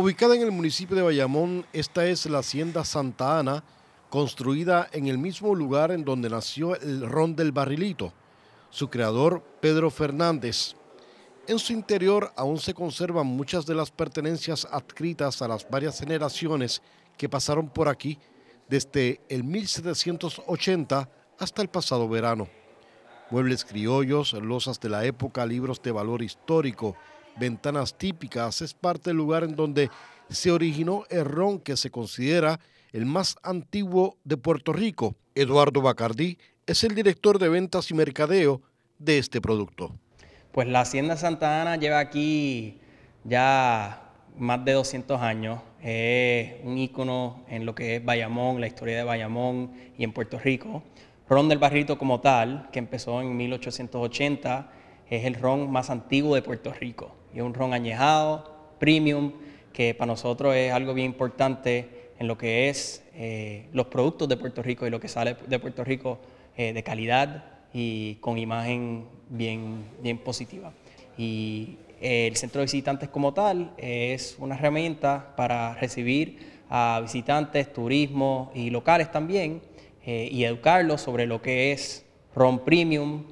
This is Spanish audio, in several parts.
Ubicada en el municipio de Bayamón, esta es la hacienda Santa Ana, construida en el mismo lugar en donde nació el Ron del Barrilito, su creador Pedro Fernández. En su interior aún se conservan muchas de las pertenencias adscritas a las varias generaciones que pasaron por aquí desde el 1780 hasta el pasado verano. Muebles criollos, losas de la época, libros de valor histórico, Ventanas Típicas es parte del lugar en donde se originó el ron que se considera el más antiguo de Puerto Rico. Eduardo Bacardí es el director de ventas y mercadeo de este producto. Pues la Hacienda Santa Ana lleva aquí ya más de 200 años. Es un ícono en lo que es Bayamón, la historia de Bayamón y en Puerto Rico. Ron del Barrito como tal, que empezó en 1880, es el ron más antiguo de Puerto Rico y un ron añejado, premium, que para nosotros es algo bien importante en lo que es eh, los productos de Puerto Rico y lo que sale de Puerto Rico eh, de calidad y con imagen bien, bien positiva. Y eh, el centro de visitantes como tal es una herramienta para recibir a visitantes, turismo y locales también y educarlos sobre lo que es ron premium,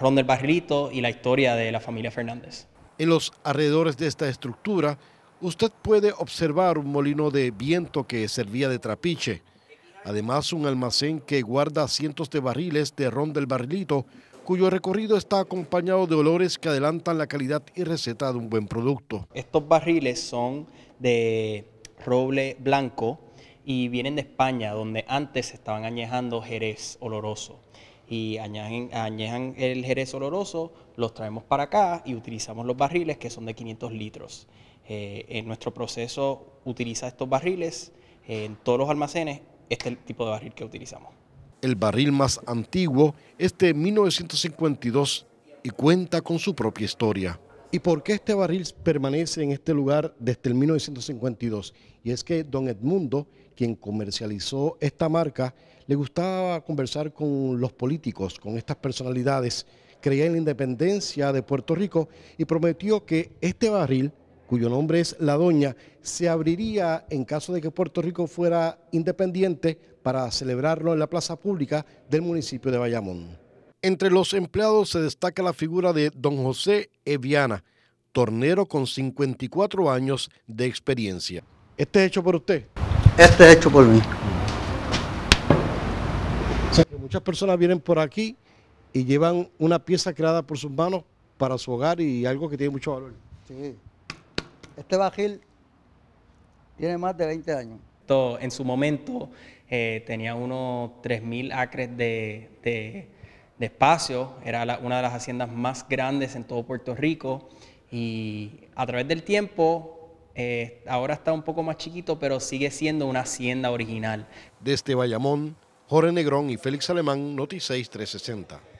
ron del barrilito y la historia de la familia Fernández. En los alrededores de esta estructura, usted puede observar un molino de viento que servía de trapiche. Además, un almacén que guarda cientos de barriles de ron del barrilito, cuyo recorrido está acompañado de olores que adelantan la calidad y receta de un buen producto. Estos barriles son de roble blanco y vienen de España, donde antes estaban añejando jerez oloroso y añaden, añejan el jerez oloroso, los traemos para acá y utilizamos los barriles que son de 500 litros. Eh, en nuestro proceso utiliza estos barriles eh, en todos los almacenes, este es el tipo de barril que utilizamos. El barril más antiguo es de 1952 y cuenta con su propia historia. ¿Y por qué este barril permanece en este lugar desde el 1952? Y es que don Edmundo quien comercializó esta marca, le gustaba conversar con los políticos, con estas personalidades, creía en la independencia de Puerto Rico y prometió que este barril, cuyo nombre es La Doña, se abriría en caso de que Puerto Rico fuera independiente para celebrarlo en la plaza pública del municipio de Bayamón. Entre los empleados se destaca la figura de don José Eviana, tornero con 54 años de experiencia. Este hecho por usted. ...este es hecho por mí. muchas personas vienen por aquí y llevan una pieza creada por sus manos para su hogar y algo que tiene mucho valor. Sí. Este bajil tiene más de 20 años. en su momento eh, tenía unos 3.000 acres de, espacio, era una de las haciendas más grandes en todo Puerto Rico y a través del tiempo eh, ahora está un poco más chiquito, pero sigue siendo una hacienda original. Desde Bayamón, Jorge Negrón y Félix Alemán, Noticias 360.